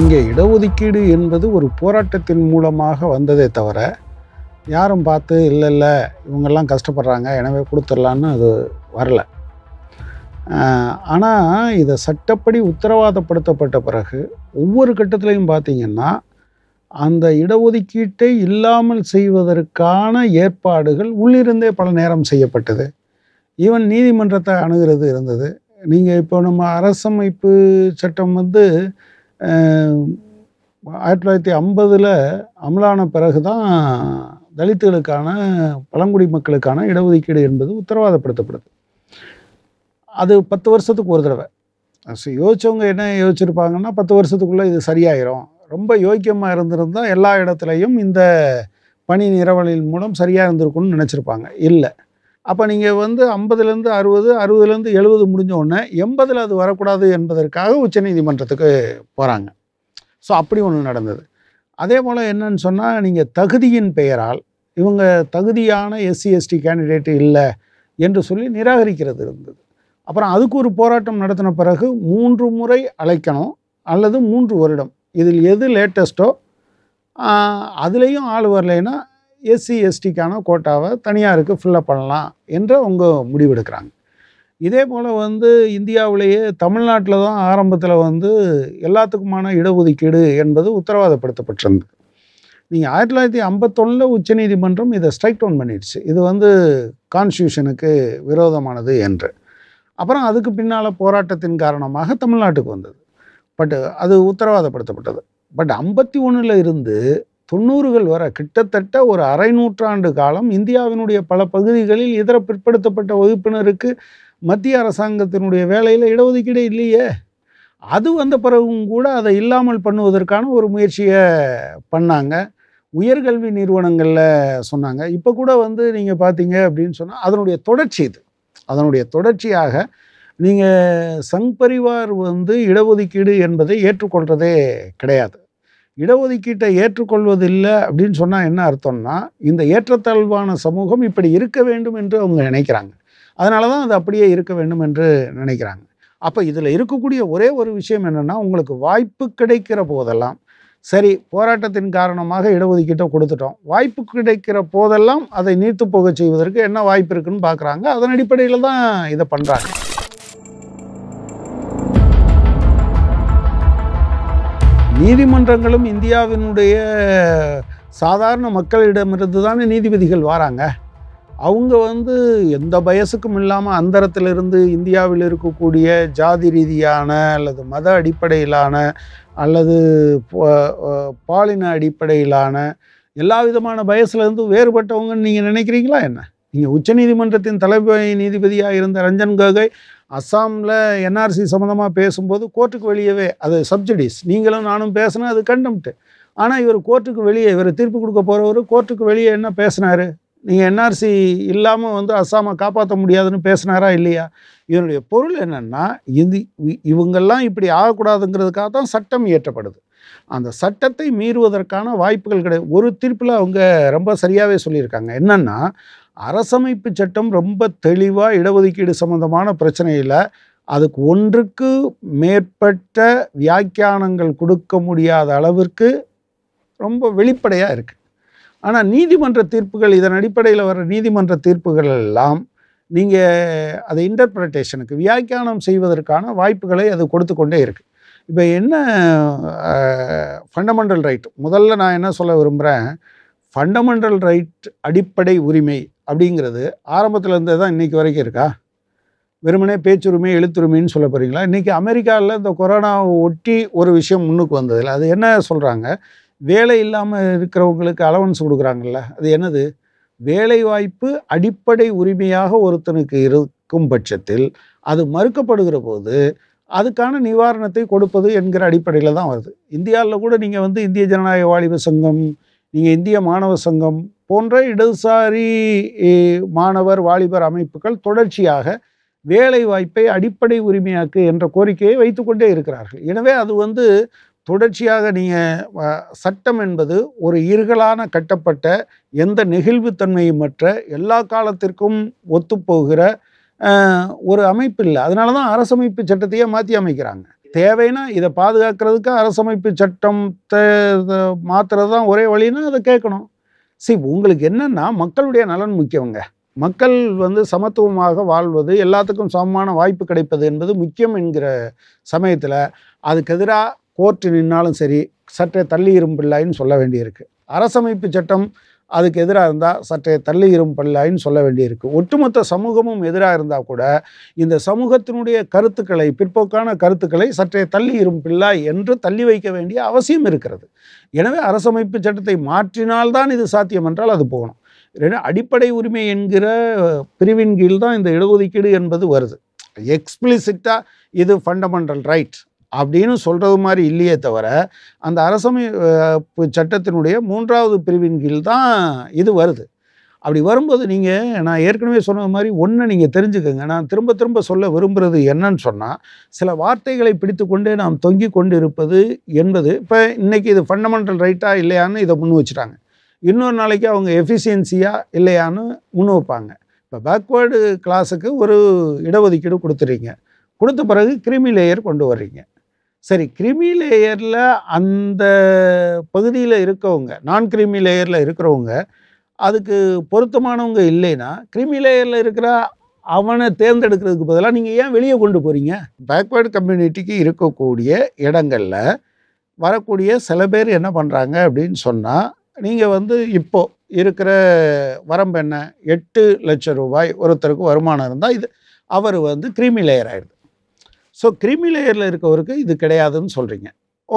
இங்கே இடஒதுக்கீடு என்பது ஒரு போராட்டத்தின் மூலமாக வந்ததே தவிர யாரும் பார்த்து இல்லை இல்லை இவங்கெல்லாம் கஷ்டப்படுறாங்க எனவே கொடுத்துடலான்னு அது வரல ஆனால் இதை சட்டப்படி உத்தரவாதப்படுத்தப்பட்ட பிறகு ஒவ்வொரு கட்டத்திலையும் பார்த்திங்கன்னா அந்த இடஒதுக்கீட்டை இல்லாமல் செய்வதற்கான ஏற்பாடுகள் உள்ளிருந்தே பல நேரம் செய்யப்பட்டது ஈவன் நீதிமன்றத்தை அணுகிறது இருந்தது நீங்கள் இப்போ நம்ம அரசமைப்பு சட்டம் வந்து ஆயிரத்தி தொள்ளாயிரத்தி ஐம்பதில் அமலான பிறகு தான் தலித்துகளுக்கான பழங்குடி மக்களுக்கான இடஒதுக்கீடு என்பது உத்தரவாதப்படுத்தப்படுது அது பத்து வருஷத்துக்கு ஒரு தடவை ஸோ யோசிச்சவங்க என்ன யோசிச்சிருப்பாங்கன்னா பத்து வருஷத்துக்குள்ளே இது சரியாயிரும் ரொம்ப யோக்கியமாக இருந்திருந்தால் எல்லா இடத்துலையும் இந்த பணி நிறவலின் மூலம் சரியாக இருந்திருக்குன்னு நினச்சிருப்பாங்க இல்லை அப்போ நீங்கள் வந்து ஐம்பதுலேருந்து அறுபது அறுபதுலேருந்து எழுபது முடிஞ்ச உடனே எண்பதில் அது வரக்கூடாது என்பதற்காக உச்சநீதிமன்றத்துக்கு போகிறாங்க ஸோ அப்படி ஒன்று நடந்தது அதே போல் என்னன்னு சொன்னால் நீங்கள் தகுதியின் பெயரால் இவங்க தகுதியான எஸ்சி எஸ்டி கேண்டிடேட் இல்லை என்று சொல்லி நிராகரிக்கிறது இருந்தது அப்புறம் அதுக்கு ஒரு போராட்டம் நடத்தின பிறகு மூன்று முறை அழைக்கணும் அல்லது மூன்று வருடம் இதில் எது லேட்டஸ்ட்டோ அதுலேயும் ஆள் வரலைன்னா எஸ்சி எஸ்டிக்கான கோட்டாவை தனியாருக்கு ஃபில்லப் பண்ணலாம் என்று அவங்க முடிவெடுக்கிறாங்க இதே போல் வந்து இந்தியாவிலேயே தமிழ்நாட்டில் தான் ஆரம்பத்தில் வந்து எல்லாத்துக்குமான இடஒதுக்கீடு என்பது உத்தரவாதப்படுத்தப்பட்டிருந்தது நீங்கள் ஆயிரத்தி தொள்ளாயிரத்தி ஐம்பத்தொன்னில் உச்சநீதிமன்றம் இதை ஸ்ட்ரைக் டவுன் பண்ணிடுச்சு இது வந்து கான்ஸ்டியூஷனுக்கு விரோதமானது என்று அப்புறம் அதுக்கு பின்னால் போராட்டத்தின் காரணமாக தமிழ்நாட்டுக்கு வந்தது பட் அது உத்தரவாதப்படுத்தப்பட்டது பட் ஐம்பத்தி ஒன்றில் இருந்து தொண்ணூறுகள் வர கிட்டத்தட்ட ஒரு அரை நூற்றாண்டு காலம் இந்தியாவினுடைய பல பகுதிகளில் இதர பிற்படுத்தப்பட்ட வகுப்பினருக்கு மத்திய அரசாங்கத்தினுடைய வேலையில் இடஒதுக்கீடே இல்லையே அது வந்த பிறகும் கூட அதை இல்லாமல் பண்ணுவதற்கான ஒரு முயற்சியை பண்ணாங்க உயர்கல்வி நிறுவனங்களில் சொன்னாங்க இப்போ கூட வந்து நீங்கள் பார்த்தீங்க அப்படின்னு சொன்னால் அதனுடைய தொடர்ச்சி இது அதனுடைய தொடர்ச்சியாக நீங்கள் சங் பரிவார் வந்து இடஒதுக்கீடு என்பதை ஏற்றுக்கொள்கிறதே கிடையாது இடஒதுக்கீட்டை ஏற்றுக்கொள்வதில்லை அப்படின்னு சொன்னால் என்ன அர்த்தம்னா இந்த ஏற்றத்தாழ்வான சமூகம் இப்படி இருக்க வேண்டும் என்று அவங்க நினைக்கிறாங்க அதனால தான் அது அப்படியே இருக்க வேண்டும் என்று நினைக்கிறாங்க அப்போ இதில் இருக்கக்கூடிய ஒரே ஒரு விஷயம் என்னென்னா உங்களுக்கு வாய்ப்பு கிடைக்கிற போதெல்லாம் சரி போராட்டத்தின் காரணமாக இடஒதுக்கீட்டை கொடுத்துட்டோம் வாய்ப்பு கிடைக்கிற போதெல்லாம் அதை நீர்த்து போக செய்வதற்கு என்ன வாய்ப்பு இருக்குன்னு பார்க்குறாங்க அதன் அடிப்படையில் தான் இதை பண்ணுறாங்க நீதிமன்றங்களும் இந்தியாவினுடைய சாதாரண மக்களிடமிருந்து தானே நீதிபதிகள் வராங்க அவங்க வந்து எந்த பயசுக்கும் இல்லாமல் அந்தரத்திலிருந்து இந்தியாவில் இருக்கக்கூடிய ஜாதி ரீதியான அல்லது மத அடிப்படையிலான அல்லது பாலின அடிப்படையிலான எல்லா விதமான பயசுலேருந்து வேறுபட்டவங்கன்னு நீங்கள் நினைக்கிறீங்களா என்ன நீங்கள் உச்சநீதிமன்றத்தின் தலைமை நீதிபதியாக இருந்த ரஞ்சன் கோகோய் அஸ்ஸாமில் என்ஆர்சி சம்மந்தமாக பேசும்போது கோர்ட்டுக்கு வெளியவே அது சப்சிடிஸ் நீங்களும் நானும் பேசுனா அது கண்டம்ட்டு ஆனால் இவர் கோர்ட்டுக்கு வெளியே இவர் தீர்ப்பு கொடுக்க போகிறவர் கோர்ட்டுக்கு வெளியே என்ன பேசினார் நீங்கள் என்ஆர்சி இல்லாமல் வந்து அஸ்ஸாமை காப்பாற்ற முடியாதுன்னு பேசினாரா இல்லையா இவனுடைய பொருள் என்னென்னா இது இவங்கெல்லாம் இப்படி ஆகக்கூடாதுங்கிறதுக்காக தான் சட்டம் இயற்றப்படுது அந்த சட்டத்தை மீறுவதற்கான வாய்ப்புகள் கிடையாது ஒரு தீர்ப்பில் அவங்க ரொம்ப சரியாகவே சொல்லியிருக்காங்க என்னென்னா அரசமைப்பு சட்டம் ரொம்ப தெளிவாக இடஒதுக்கீடு சம்மந்தமான பிரச்சனையில் அதுக்கு ஒன்றுக்கு மேற்பட்ட வியாக்கியானங்கள் கொடுக்க முடியாத அளவிற்கு ரொம்ப வெளிப்படையாக இருக்குது ஆனால் நீதிமன்ற தீர்ப்புகள் இதன் அடிப்படையில் வர நீதிமன்ற தீர்ப்புகள் எல்லாம் நீங்கள் அதை இன்டர்பிரட்டேஷனுக்கு வியாக்கியானம் செய்வதற்கான வாய்ப்புகளை அது கொடுத்து கொண்டே இருக்குது இப்போ என்ன ஃபண்டமெண்டல் ரைட் முதல்ல நான் என்ன சொல்ல விரும்புகிறேன் ஃபண்டமெண்டல் ரைட் அடிப்படை உரிமை அப்படிங்கிறது ஆரம்பத்தில் இருந்தே தான் இன்றைக்கி வரைக்கும் இருக்கா வெறுமனே பேச்சுரிமை எழுத்துரிமைன்னு சொல்ல போகிறீங்களா இன்றைக்கி அமெரிக்காவில் இந்த கொரோனாவை ஒட்டி ஒரு விஷயம் முன்னுக்கு வந்ததில்ல அது என்ன சொல்கிறாங்க வேலை இல்லாமல் இருக்கிறவங்களுக்கு அலவன்ஸ் கொடுக்குறாங்கல்ல அது என்னது வேலை வாய்ப்பு அடிப்படை உரிமையாக ஒருத்தனுக்கு இருக்கும் பட்சத்தில் அது மறுக்கப்படுகிற போது அதுக்கான நிவாரணத்தை கொடுப்பது என்கிற அடிப்படையில் தான் வருது இந்தியாவில் கூட நீங்கள் வந்து இந்திய ஜனநாயக வாலிப சங்கம் நீங்கள் இந்திய மாணவ சங்கம் போன்ற இடதுசாரி மாணவர் வாலிபர் அமைப்புகள் தொடர்ச்சியாக வேலை வாய்ப்பை அடிப்படை உரிமையாக்கு என்ற கோரிக்கையை வைத்துக்கொண்டே இருக்கிறார்கள் எனவே அது வந்து தொடர்ச்சியாக நீங்கள் சட்டம் என்பது ஒரு இருகலான கட்டப்பட்ட எந்த நெகிழ்வுத்தன்மையுமற்ற எல்லா காலத்திற்கும் ஒத்துப்போகிற ஒரு அமைப்பு இல்லை அதனால தான் அரசமைப்பு சட்டத்தையே மாற்றி அமைக்கிறாங்க தேவைன்னா இதை பாதுகாக்கிறதுக்கு அரசமைப்பு சட்டம் மாற்றுறது தான் ஒரே வழின்னா அதை கேட்கணும் சரி உங்களுக்கு என்னென்னா மக்களுடைய நலன் முக்கியங்க மக்கள் வந்து சமத்துவமாக வாழ்வது எல்லாத்துக்கும் சமமான வாய்ப்பு கிடைப்பது என்பது முக்கியம் என்கிற சமயத்தில் அதுக்கு எதிராக கோர்ட்டு நின்னாலும் சரி சற்றே தள்ளி இரும்பில்லைன்னு சொல்ல வேண்டியிருக்கு அரசமைப்பு சட்டம் அதுக்கு எதிராக இருந்தால் சற்றே தள்ளி இரும் பல்லாயின்னு சொல்ல வேண்டியிருக்கு ஒட்டுமொத்த சமூகமும் எதிராக இருந்தால் கூட இந்த சமூகத்தினுடைய கருத்துக்களை பிற்போக்கான கருத்துக்களை சற்றே தள்ளி இரும் பிள்ளாய் என்று தள்ளி வைக்க வேண்டிய அவசியம் இருக்கிறது எனவே அரசமைப்பு சட்டத்தை மாற்றினால்தான் இது சாத்தியம் என்றால் அது போகணும் அடிப்படை உரிமை என்கிற பிரிவின் கீழ் தான் இந்த இடஒதுக்கீடு என்பது வருது எக்ஸ்பிளிசிட்டாக இது ஃபண்டமெண்டல் ரைட் அப்படின்னு சொல்கிறது மாதிரி இல்லையே தவிர அந்த அரசமைப்பு சட்டத்தினுடைய மூன்றாவது பிரிவின் கீழ் தான் இது வருது அப்படி வரும்போது நீங்கள் நான் ஏற்கனவே சொன்னது மாதிரி ஒன்று நீங்கள் தெரிஞ்சுக்கோங்க நான் திரும்ப திரும்ப சொல்ல விரும்புகிறது என்னன்னு சொன்னால் சில வார்த்தைகளை பிடித்து கொண்டே நாம் தொங்கி கொண்டு இருப்பது என்பது இப்போ இன்றைக்கி இது ஃபண்டமெண்டல் ரைட்டாக இல்லையான்னு இதை முன் வச்சுட்டாங்க இன்னொரு நாளைக்கு அவங்க எஃபிஷியன்சியாக இல்லையான்னு முன் வைப்பாங்க இப்போ பேக்வேர்டு கிளாஸுக்கு ஒரு இடஒதுக்கீடு கொடுத்துறீங்க கொடுத்த பிறகு கிரிமி லேயர் கொண்டு வர்றீங்க சரி கிருமி லேயரில் அந்த பகுதியில் இருக்கவங்க நான் கிருமி லேயரில் இருக்கிறவங்க அதுக்கு பொருத்தமானவங்க இல்லைன்னா கிருமி லேயரில் இருக்கிற அவனை தேர்ந்தெடுக்கிறதுக்கு பதிலாக நீங்கள் ஏன் வெளியே கொண்டு போகிறீங்க பேக்வேர்டு கம்யூனிட்டிக்கு இருக்கக்கூடிய இடங்களில் வரக்கூடிய சில பேர் என்ன பண்ணுறாங்க அப்படின்னு சொன்னால் நீங்கள் வந்து இப்போது இருக்கிற வரம்பு என்ன எட்டு லட்சம் ரூபாய் ஒருத்தருக்கு வருமானம் இருந்தால் இது அவர் வந்து கிருமி லேயர் ஆகிடுது ஸோ கிரிமிலேயரில் லேயரில் இருக்கவருக்கு இது கிடையாதுன்னு சொல்கிறீங்க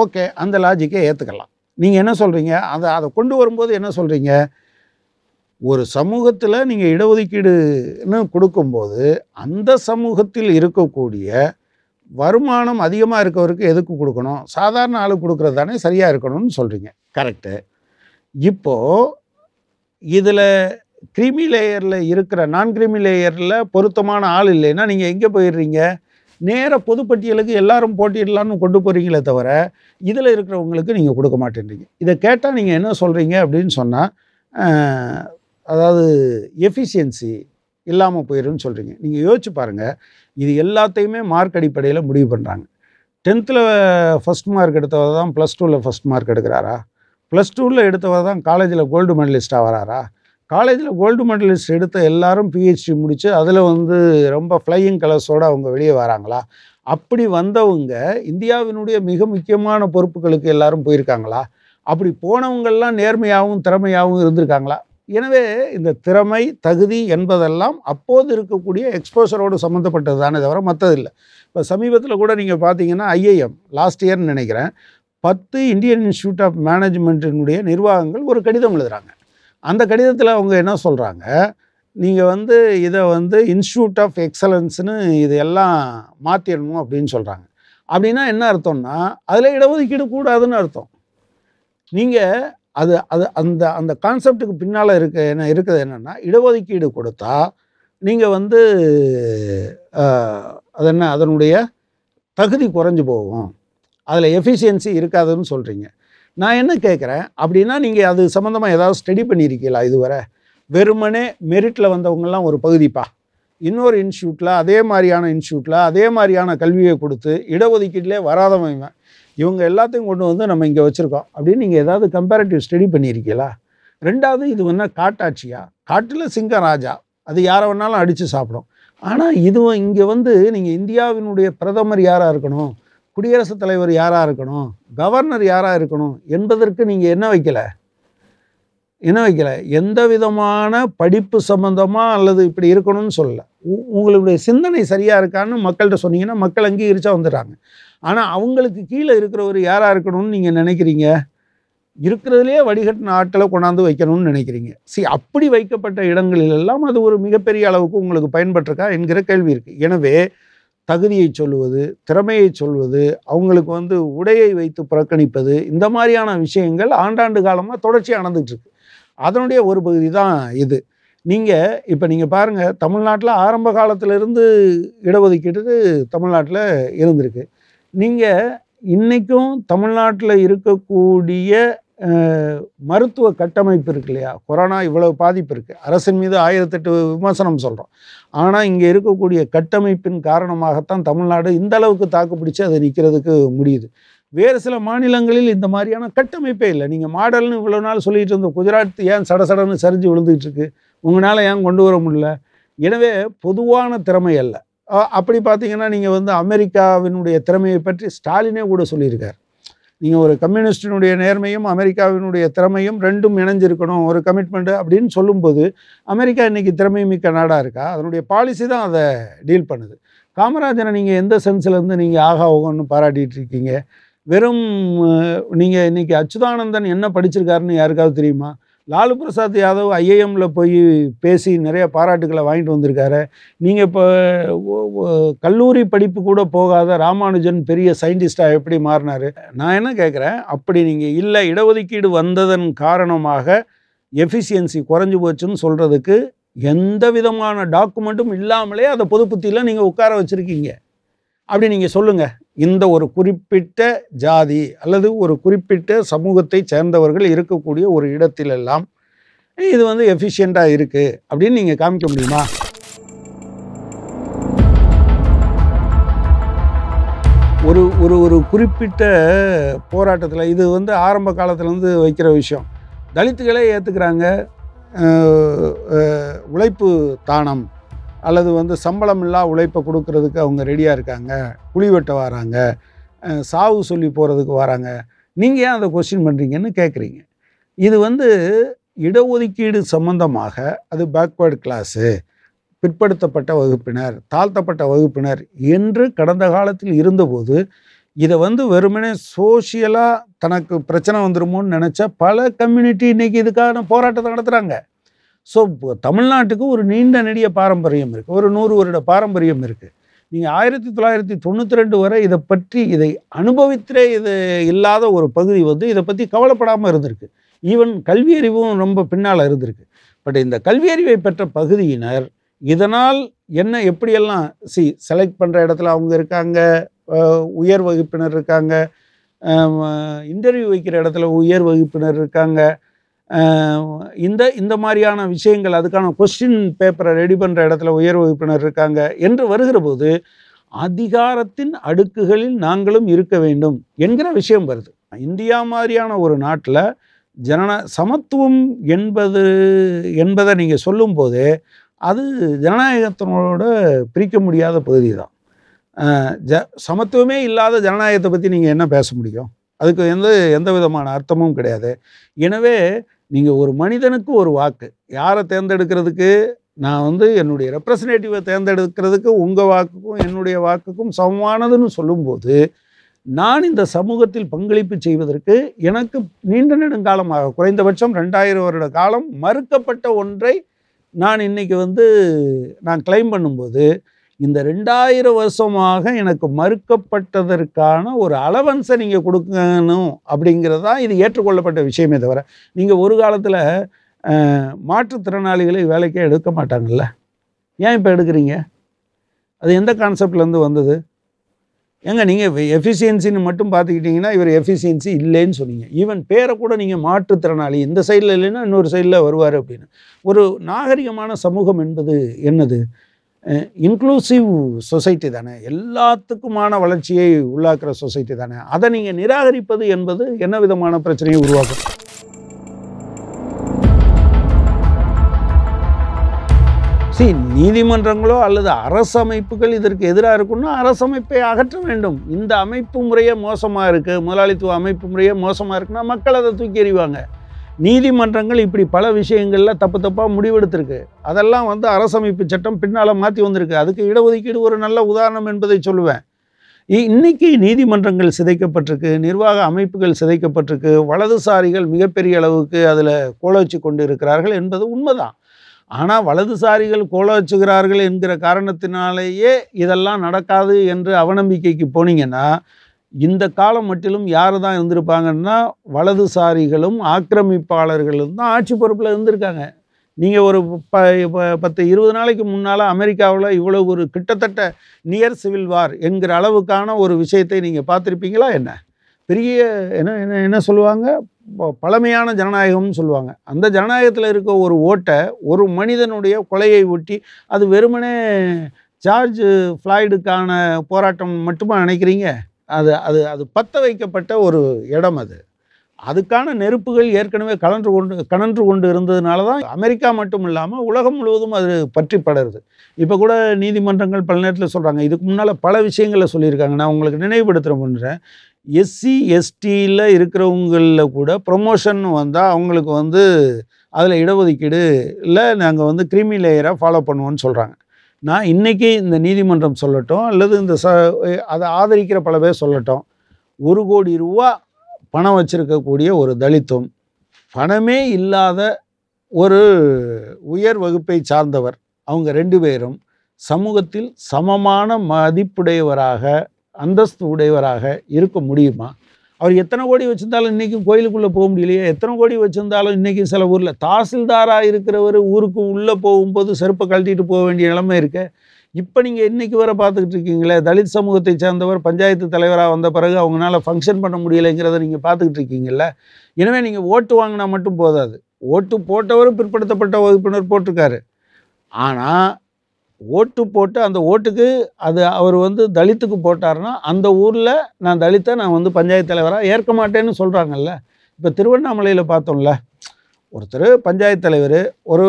ஓகே அந்த லாஜிக்கை ஏற்றுக்கலாம் நீங்கள் என்ன சொல்கிறீங்க அதை அதை கொண்டு வரும்போது என்ன சொல்கிறீங்க ஒரு சமூகத்தில் நீங்கள் இடஒதுக்கீடுன்னு கொடுக்கும்போது அந்த சமூகத்தில் இருக்கக்கூடிய வருமானம் அதிகமாக இருக்கவருக்கு எதுக்கு கொடுக்கணும் சாதாரண ஆளுக்கு கொடுக்குறது தானே சரியாக இருக்கணும்னு சொல்கிறீங்க கரெக்டு இப்போது இதில் கிரிமி லேயரில் இருக்கிற நான் கிரிமி லேயரில் பொருத்தமான ஆள் இல்லைன்னா நீங்கள் எங்கே போயிடுறீங்க நேர பொதுப்பட்டியலுக்கு எல்லாரும் போட்டிடலான்னு கொண்டு போகிறீங்களே தவிர இதில் இருக்கிறவங்களுக்கு நீங்கள் கொடுக்க மாட்டேன்றீங்க இதை கேட்டால் நீங்கள் என்ன சொல்கிறீங்க அப்படின்னு சொன்னால் அதாவது எஃபிஷியன்சி இல்லாமல் போயிடும்னு சொல்கிறீங்க நீங்கள் யோசிச்சு பாருங்கள் இது எல்லாத்தையுமே மார்க் அடிப்படையில் முடிவு பண்ணுறாங்க டென்த்தில் ஃபஸ்ட் மார்க் எடுத்தவர் தான் ப்ளஸ் டூவில் ஃபஸ்ட் மார்க் எடுக்கிறாரா ப்ளஸ் டூவில் எடுத்தவர் தான் காலேஜில் கோல்டு மெடலிஸ்ட்டாக வராரா காலேஜில் கோல்டு மெடலிஸ்ட் எடுத்த எல்லாரும் பிஹெச்டி முடித்து அதில் வந்து ரொம்ப ஃப்ளையிங் கலர்ஸோடு அவங்க வெளியே வராங்களா அப்படி வந்தவங்க இந்தியாவினுடைய மிக முக்கியமான பொறுப்புகளுக்கு எல்லாரும் போயிருக்காங்களா அப்படி போனவங்கள்லாம் நேர்மையாகவும் திறமையாகவும் இருந்திருக்காங்களா எனவே இந்த திறமை தகுதி என்பதெல்லாம் அப்போது இருக்கக்கூடிய எக்ஸ்போசரோடு சம்மந்தப்பட்டது தானே தவிர மற்றதில்லை இப்போ சமீபத்தில் கூட நீங்கள் பார்த்தீங்கன்னா ஐஏஎம் லாஸ்ட் இயர்னு நினைக்கிறேன் பத்து இந்தியன் இன்ஸ்டியூட் ஆஃப் மேனேஜ்மெண்ட்டினுடைய நிர்வாகங்கள் ஒரு கடிதம் எழுதுகிறாங்க அந்த கடிதத்தில் அவங்க என்ன சொல்கிறாங்க நீங்கள் வந்து இதை வந்து இன்ஸ்டியூட் ஆஃப் எக்ஸலன்ஸ்னு இது எல்லாம் மாற்றிடணும் அப்படின்னு சொல்கிறாங்க அப்படின்னா என்ன அர்த்தம்னா அதில் இடஒதுக்கீடு கூடாதுன்னு அர்த்தம் நீங்கள் அது அது அந்த அந்த கான்செப்டுக்கு பின்னால் இருக்க என்ன இருக்குது என்னென்னா இடஒதுக்கீடு கொடுத்தா நீங்கள் வந்து அது என்ன அதனுடைய தகுதி குறைஞ்சி போகும் அதில் எஃபிஷியன்சி இருக்காதுன்னு சொல்கிறீங்க நான் என்ன கேட்குறேன் அப்படின்னா நீங்கள் அது சம்மந்தமாக ஏதாவது ஸ்டடி பண்ணியிருக்கீங்களா இதுவரை வெறுமனே மெரிட்டில் வந்தவங்கெல்லாம் ஒரு பகுதிப்பா இன்னொரு இன்ஸ்டியூட்டில் அதே மாதிரியான இன்ஸ்டியூட்டில் அதே மாதிரியான கல்வியை கொடுத்து இடஒதுக்கீட்டிலே வராதவங்க இவங்க எல்லாத்தையும் கொண்டு வந்து நம்ம இங்கே வச்சுருக்கோம் அப்படின்னு நீங்கள் ஏதாவது கம்பேரட்டிவ் ஸ்டடி பண்ணியிருக்கீங்களா ரெண்டாவது இது ஒன்றா காட்டாட்சியா காட்டில் சிங்க ராஜா அது யாரை வேணாலும் அடித்து சாப்பிடும் ஆனால் இதுவும் இங்கே வந்து நீங்கள் இந்தியாவினுடைய பிரதமர் யாராக இருக்கணும் குடியரசுத் தலைவர் யாராக இருக்கணும் கவர்னர் யாராக இருக்கணும் என்பதற்கு நீங்கள் என்ன வைக்கல என்ன வைக்கல எந்த விதமான படிப்பு சம்பந்தமாக அல்லது இப்படி இருக்கணும்னு சொல்லலை உ உங்களுடைய சிந்தனை சரியாக இருக்கான்னு மக்கள்கிட்ட சொன்னீங்கன்னா மக்கள் அங்கீகரிச்சா வந்துடுறாங்க ஆனால் அவங்களுக்கு கீழே இருக்கிறவர் யாராக இருக்கணும்னு நீங்கள் நினைக்கிறீங்க இருக்கிறதுலே வடிகட்டின ஆட்களை கொண்டாந்து வைக்கணும்னு நினைக்கிறீங்க சரி அப்படி வைக்கப்பட்ட இடங்களிலெல்லாம் அது ஒரு மிகப்பெரிய அளவுக்கு உங்களுக்கு பயன்பட்டிருக்கா என்கிற கேள்வி இருக்குது எனவே தகுதியை சொல்வது திறமையை சொல்வது அவங்களுக்கு வந்து உடையை வைத்து புறக்கணிப்பது இந்த மாதிரியான விஷயங்கள் ஆண்டாண்டு காலமாக தொடர்ச்சியாக நடந்துகிட்ருக்கு அதனுடைய ஒரு பகுதி தான் இது நீங்கள் இப்போ நீங்கள் பாருங்கள் தமிழ்நாட்டில் ஆரம்ப காலத்திலிருந்து இடஒதுக்கீடு தமிழ்நாட்டில் இருந்திருக்கு நீங்கள் இன்றைக்கும் தமிழ்நாட்டில் இருக்கக்கூடிய மருத்துவ கட்டமைப்பு இருக்கு இல்லையா கொரோனா இவ்வளவு பாதிப்பு இருக்குது அரசின் மீது ஆயிரத்தெட்டு விமர்சனம் சொல்கிறோம் ஆனால் இங்கே இருக்கக்கூடிய கட்டமைப்பின் காரணமாகத்தான் தமிழ்நாடு இந்த அளவுக்கு தாக்கு பிடிச்சி அதை நிற்கிறதுக்கு முடியுது வேறு சில மாநிலங்களில் இந்த மாதிரியான கட்டமைப்பே இல்லை நீங்கள் மாடல்னு இவ்வளோ நாள் சொல்லிகிட்டு இருந்தோம் குஜராத் ஏன் சடசடன்னு சரிஞ்சு விழுந்துகிட்டு இருக்கு உங்களால் ஏன் கொண்டு வர முடியல எனவே பொதுவான திறமை அல்ல அப்படி பார்த்தீங்கன்னா நீங்கள் வந்து அமெரிக்காவினுடைய திறமையை பற்றி ஸ்டாலினே கூட சொல்லியிருக்கார் நீங்கள் ஒரு கம்யூனிஸ்டினுடைய நேர்மையும் அமெரிக்காவினுடைய திறமையும் ரெண்டும் இணைஞ்சிருக்கணும் ஒரு கமிட்மெண்ட்டு அப்படின்னு சொல்லும்போது அமெரிக்கா இன்றைக்கி திறமை மிக்க நாடாக இருக்கா அதனுடைய பாலிசி தான் அதை டீல் பண்ணுது காமராஜரை நீங்கள் எந்த சென்ஸ்லேருந்து நீங்கள் ஆகா ஆகும்னு பாராட்டிகிட்டு இருக்கீங்க வெறும் நீங்கள் இன்றைக்கி அச்சுதானந்தன் என்ன படிச்சிருக்காருன்னு யாருக்காவது தெரியுமா லாலு பிரசாத் யாதவ் ஐஏஎம்மில் போய் பேசி நிறைய பாராட்டுகளை வாங்கிட்டு வந்திருக்காரு நீங்கள் இப்போ கல்லூரி படிப்பு கூட போகாத ராமானுஜன் பெரிய சயின்டிஸ்டாக எப்படி மாறினார் நான் என்ன கேட்குறேன் அப்படி நீங்கள் இல்லை இடஒதுக்கீடு வந்ததன் காரணமாக எஃபிஷியன்சி குறைஞ்சி போச்சுன்னு சொல்கிறதுக்கு எந்த விதமான டாக்குமெண்ட்டும் இல்லாமலே அதை பொதுப்புத்தியில் நீங்கள் உட்கார வச்சுருக்கீங்க அப்படி நீங்கள் சொல்லுங்கள் இந்த ஒரு குறிப்பிட்ட ஜாதி அல்லது ஒரு குறிப்பிட்ட சமூகத்தை சேர்ந்தவர்கள் இருக்கக்கூடிய ஒரு இடத்திலெல்லாம் இது வந்து எஃபிஷியண்ட்டாக இருக்குது அப்படின்னு நீங்கள் காமிக்க முடியுமா ஒரு ஒரு ஒரு குறிப்பிட்ட போராட்டத்தில் இது வந்து ஆரம்ப காலத்துலேருந்து வைக்கிற விஷயம் தலித்துகளே ஏற்றுக்கிறாங்க உழைப்பு தானம் அல்லது வந்து சம்பளம் இல்லா உழைப்பை கொடுக்கறதுக்கு அவங்க ரெடியாக இருக்காங்க குழி வெட்ட வராங்க சாவு சொல்லி போகிறதுக்கு வராங்க நீங்கள் ஏன் அதை கொஸ்டின் பண்ணுறீங்கன்னு கேட்குறீங்க இது வந்து இடஒதுக்கீடு சம்பந்தமாக அது பேக்வேர்டு கிளாஸு பிற்படுத்தப்பட்ட வகுப்பினர் தாழ்த்தப்பட்ட வகுப்பினர் என்று கடந்த காலத்தில் இருந்தபோது இதை வந்து வெறுமனே சோஷியலாக தனக்கு பிரச்சனை வந்துருமோன்னு நினச்சா பல கம்யூனிட்டி இன்றைக்கி இதுக்கான போராட்டத்தை நடத்துகிறாங்க ஸோ தமிழ்நாட்டுக்கு ஒரு நீண்ட நெடிய பாரம்பரியம் இருக்குது ஒரு நூறு வருட பாரம்பரியம் இருக்குது நீங்கள் ஆயிரத்தி தொள்ளாயிரத்தி தொண்ணூற்றி ரெண்டு வரை இதை பற்றி இதை அனுபவித்தே இது இல்லாத ஒரு பகுதி வந்து இதை பற்றி கவலைப்படாமல் இருந்திருக்கு ஈவன் கல்வியறிவும் ரொம்ப பின்னால் இருந்திருக்கு பட் இந்த கல்வியறிவை பெற்ற பகுதியினர் இதனால் என்ன எப்படியெல்லாம் சி செலக்ட் பண்ணுற இடத்துல அவங்க இருக்காங்க உயர் வகுப்பினர் இருக்காங்க இன்டர்வியூ வைக்கிற இடத்துல உயர் வகுப்பினர் இருக்காங்க இந்த இந்த மாதிரியான விஷயங்கள் அதுக்கான கொஸ்டின் பேப்பரை ரெடி பண்ணுற இடத்துல உயர் வகுப்பினர் இருக்காங்க என்று வருகிற போது அதிகாரத்தின் அடுக்குகளில் நாங்களும் இருக்க வேண்டும் என்கிற விஷயம் வருது இந்தியா மாதிரியான ஒரு நாட்டில் ஜனன சமத்துவம் என்பது என்பதை நீங்கள் போதே அது ஜனநாயகத்தினோட பிரிக்க முடியாத பகுதி தான் ஜ சமத்துவமே இல்லாத ஜனநாயகத்தை பற்றி நீங்கள் என்ன பேச முடியும் அதுக்கு எந்த எந்த விதமான அர்த்தமும் கிடையாது எனவே நீங்கள் ஒரு மனிதனுக்கு ஒரு வாக்கு யாரை தேர்ந்தெடுக்கிறதுக்கு நான் வந்து என்னுடைய ரெப்ரசன்டேட்டிவை தேர்ந்தெடுக்கிறதுக்கு உங்கள் வாக்குக்கும் என்னுடைய வாக்குக்கும் சமமானதுன்னு சொல்லும்போது நான் இந்த சமூகத்தில் பங்களிப்பு செய்வதற்கு எனக்கு நீண்ட நெடுங்காலமாக குறைந்தபட்சம் ரெண்டாயிரம் வருட காலம் மறுக்கப்பட்ட ஒன்றை நான் இன்றைக்கி வந்து நான் கிளைம் பண்ணும்போது இந்த ரெண்டாயிரம் வருஷமாக எனக்கு மறுக்கப்பட்டதற்கான ஒரு அலவன்ஸை நீங்கள் கொடுக்கணும் அப்படிங்கிறது தான் இது ஏற்றுக்கொள்ளப்பட்ட விஷயமே தவிர நீங்கள் ஒரு காலத்தில் மாற்றுத்திறனாளிகளை வேலைக்கே எடுக்க மாட்டாங்கல்ல ஏன் இப்போ எடுக்கிறீங்க அது எந்த கான்செப்ட்லேருந்து வந்தது ஏங்க நீங்கள் எஃபிஷியன்சின்னு மட்டும் பார்த்துக்கிட்டிங்கன்னா இவர் எஃபிஷியன்சி இல்லைன்னு சொன்னீங்க ஈவன் பேரை கூட நீங்கள் மாற்றுத்திறனாளி இந்த சைடில் இல்லைன்னா இன்னொரு சைடில் வருவார் அப்படின்னு ஒரு நாகரிகமான சமூகம் என்பது என்னது இன்க்ளூசிவ் சொசைட்டி தானே எல்லாத்துக்குமான வளர்ச்சியை உள்ளாக்குற சொசைட்டி தானே அதை நீங்கள் நிராகரிப்பது என்பது என்ன விதமான பிரச்சனையை உருவாக்கும் சி நீதிமன்றங்களோ அல்லது அரசமைப்புகள் இதற்கு எதிராக இருக்குன்னா அரசமைப்பை அகற்ற வேண்டும் இந்த அமைப்பு முறையே மோசமாக இருக்குது முதலாளித்துவ அமைப்பு முறையே மோசமாக இருக்குன்னா மக்கள் அதை தூக்கி எறிவாங்க நீதிமன்றங்கள் இப்படி பல விஷயங்களில் தப்பு தப்பாக முடிவெடுத்திருக்கு அதெல்லாம் வந்து அரசமைப்பு சட்டம் பின்னால் மாற்றி வந்திருக்கு அதுக்கு இடஒதுக்கீடு ஒரு நல்ல உதாரணம் என்பதை சொல்லுவேன் இன்னைக்கு நீதிமன்றங்கள் சிதைக்கப்பட்டிருக்கு நிர்வாக அமைப்புகள் சிதைக்கப்பட்டிருக்கு வலதுசாரிகள் மிகப்பெரிய அளவுக்கு அதில் வச்சு கொண்டு இருக்கிறார்கள் என்பது உண்மைதான் ஆனால் வலதுசாரிகள் கோலோச்சுகிறார்கள் என்கிற காரணத்தினாலேயே இதெல்லாம் நடக்காது என்று அவநம்பிக்கைக்கு போனீங்கன்னா இந்த காலம் மட்டிலும் யார் தான் இருந்திருப்பாங்கன்னா வலதுசாரிகளும் ஆக்கிரமிப்பாளர்களும் தான் ஆட்சி பொறுப்பில் இருந்திருக்காங்க நீங்கள் ஒரு ப பத்து இருபது நாளைக்கு முன்னால் அமெரிக்காவில் இவ்வளோ ஒரு கிட்டத்தட்ட நியர் சிவில் வார் என்கிற அளவுக்கான ஒரு விஷயத்தை நீங்கள் பார்த்துருப்பீங்களா என்ன பெரிய என்ன என்ன என்ன சொல்லுவாங்க பழமையான ஜனநாயகம்னு சொல்லுவாங்க அந்த ஜனநாயகத்தில் இருக்க ஒரு ஓட்டை ஒரு மனிதனுடைய கொலையை ஒட்டி அது வெறுமனே ஜார்ஜ் ஃப்ளாய்டுக்கான போராட்டம் மட்டுமா நினைக்கிறீங்க அது அது அது பற்ற வைக்கப்பட்ட ஒரு இடம் அது அதுக்கான நெருப்புகள் ஏற்கனவே கலன்று கொண்டு கணன்று கொண்டு இருந்ததுனால தான் அமெரிக்கா மட்டும் இல்லாமல் உலகம் முழுவதும் அது பற்றி படருது இப்போ கூட நீதிமன்றங்கள் பல நேரத்தில் சொல்கிறாங்க இதுக்கு முன்னால் பல விஷயங்களை சொல்லியிருக்காங்க நான் உங்களுக்கு நினைவுபடுத்துகிற பண்ணுறேன் எஸ்சி எஸ்டியில் இருக்கிறவங்களில் கூட ப்ரொமோஷன் வந்தால் அவங்களுக்கு வந்து அதில் இடஒதுக்கீடு இல்லை நாங்கள் வந்து கிரிமி லேயராக ஃபாலோ பண்ணுவோன்னு சொல்கிறாங்க நான் இன்றைக்கி இந்த நீதிமன்றம் சொல்லட்டும் அல்லது இந்த ச அதை ஆதரிக்கிற பல பேர் சொல்லட்டும் ஒரு கோடி ரூபா பணம் வச்சுருக்கக்கூடிய ஒரு தலித்தும் பணமே இல்லாத ஒரு உயர் வகுப்பை சார்ந்தவர் அவங்க ரெண்டு பேரும் சமூகத்தில் சமமான மதிப்புடையவராக அந்தஸ்து உடையவராக இருக்க முடியுமா அவர் எத்தனை கோடி வச்சுருந்தாலும் இன்றைக்கும் கோயிலுக்குள்ளே போக முடியலையே எத்தனை கோடி வச்சுருந்தாலும் இன்றைக்கும் சில ஊரில் தாசில்தாராக இருக்கிறவர் ஊருக்கு உள்ளே போகும்போது செருப்பை கழட்டிட்டு போக வேண்டிய நிலைமை இருக்குது இப்போ நீங்கள் இன்றைக்கி வர பார்த்துக்கிட்டு இருக்கீங்களே தலித் சமூகத்தை சேர்ந்தவர் பஞ்சாயத்து தலைவராக வந்த பிறகு அவங்களால ஃபங்க்ஷன் பண்ண முடியலைங்கிறத நீங்கள் பார்த்துக்கிட்டு இருக்கீங்கல்ல எனவே நீங்கள் ஓட்டு வாங்கினா மட்டும் போதாது ஓட்டு போட்டவரும் பிற்படுத்தப்பட்ட வகுப்பினர் போட்டிருக்காரு ஆனால் ஓட்டு போட்டு அந்த ஓட்டுக்கு அது அவர் வந்து தலித்துக்கு போட்டார்னா அந்த ஊரில் நான் தலித்தை நான் வந்து பஞ்சாயத்து தலைவராக ஏற்க மாட்டேன்னு சொல்கிறாங்கல்ல இப்போ திருவண்ணாமலையில் பார்த்தோம்ல ஒருத்தர் பஞ்சாயத்து தலைவர் ஒரு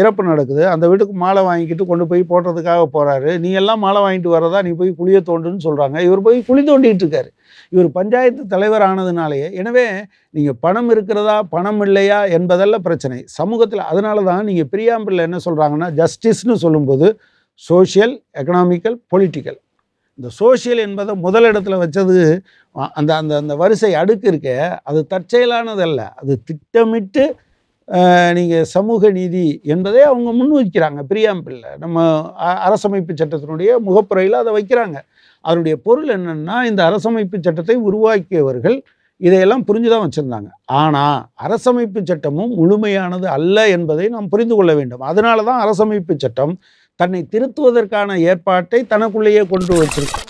இறப்பு நடக்குது அந்த வீட்டுக்கு மாலை வாங்கிக்கிட்டு கொண்டு போய் போடுறதுக்காக போகிறாரு நீ எல்லாம் மாலை வாங்கிட்டு வர்றதா நீ போய் குழிய தோண்டுன்னு சொல்கிறாங்க இவர் போய் குழி தோண்டிகிட்டு இருக்காரு இவர் பஞ்சாயத்து தலைவர் ஆனதுனாலேயே எனவே நீங்கள் பணம் இருக்கிறதா பணம் இல்லையா என்பதல்ல பிரச்சனை சமூகத்தில் அதனால தான் நீங்கள் பிரியாம்பிளில் என்ன சொல்கிறாங்கன்னா ஜஸ்டிஸ்னு சொல்லும்போது சோஷியல் எக்கனாமிக்கல் பொலிட்டிக்கல் இந்த சோஷியல் என்பதை முதலிடத்தில் வச்சது அந்த அந்த அந்த வரிசை அடுக்கு இருக்க அது தற்செயலானதல்ல அது திட்டமிட்டு நீங்கள் சமூக நீதி என்பதை அவங்க முன் வைக்கிறாங்க பிரியாம்பிள்ளை நம்ம அரசமைப்பு சட்டத்தினுடைய முகப்புறையில் அதை வைக்கிறாங்க அதனுடைய பொருள் என்னென்னா இந்த அரசமைப்பு சட்டத்தை உருவாக்கியவர்கள் இதையெல்லாம் புரிஞ்சு தான் வச்சுருந்தாங்க ஆனால் அரசமைப்பு சட்டமும் முழுமையானது அல்ல என்பதை நாம் புரிந்து கொள்ள வேண்டும் அதனால தான் அரசமைப்பு சட்டம் தன்னை திருத்துவதற்கான ஏற்பாட்டை தனக்குள்ளேயே கொண்டு வச்சிருக்கோம்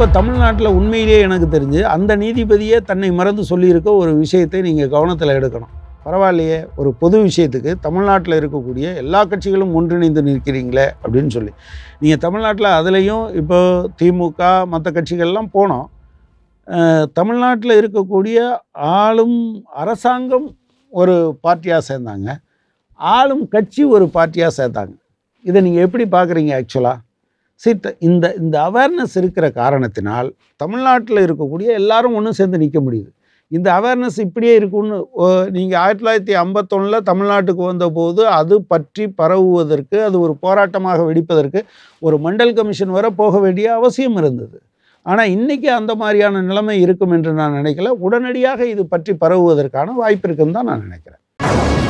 இப்போ தமிழ்நாட்டில் உண்மையிலேயே எனக்கு தெரிஞ்சு அந்த நீதிபதியே தன்னை மறந்து சொல்லியிருக்க ஒரு விஷயத்தை நீங்கள் கவனத்தில் எடுக்கணும் பரவாயில்லையே ஒரு பொது விஷயத்துக்கு தமிழ்நாட்டில் இருக்கக்கூடிய எல்லா கட்சிகளும் ஒன்றிணைந்து நிற்கிறீங்களே அப்படின்னு சொல்லி நீங்கள் தமிழ்நாட்டில் அதுலேயும் இப்போ திமுக மற்ற கட்சிகள்லாம் போனோம் தமிழ்நாட்டில் இருக்கக்கூடிய ஆளும் அரசாங்கம் ஒரு பார்ட்டியாக சேர்ந்தாங்க ஆளும் கட்சி ஒரு பார்ட்டியாக சேர்த்தாங்க இதை நீங்கள் எப்படி பார்க்குறீங்க ஆக்சுவலாக சீட்ட இந்த இந்த அவேர்னஸ் இருக்கிற காரணத்தினால் தமிழ்நாட்டில் இருக்கக்கூடிய எல்லாரும் ஒன்றும் சேர்ந்து நிற்க முடியுது இந்த அவேர்னஸ் இப்படியே இருக்குன்னு நீங்கள் ஆயிரத்தி தொள்ளாயிரத்தி ஐம்பத்தொன்னில் தமிழ்நாட்டுக்கு வந்தபோது அது பற்றி பரவுவதற்கு அது ஒரு போராட்டமாக வெடிப்பதற்கு ஒரு மண்டல் கமிஷன் வர போக வேண்டிய அவசியம் இருந்தது ஆனால் இன்றைக்கி அந்த மாதிரியான நிலைமை இருக்கும் என்று நான் நினைக்கல உடனடியாக இது பற்றி பரவுவதற்கான வாய்ப்பு இருக்குன்னு தான் நான் நினைக்கிறேன்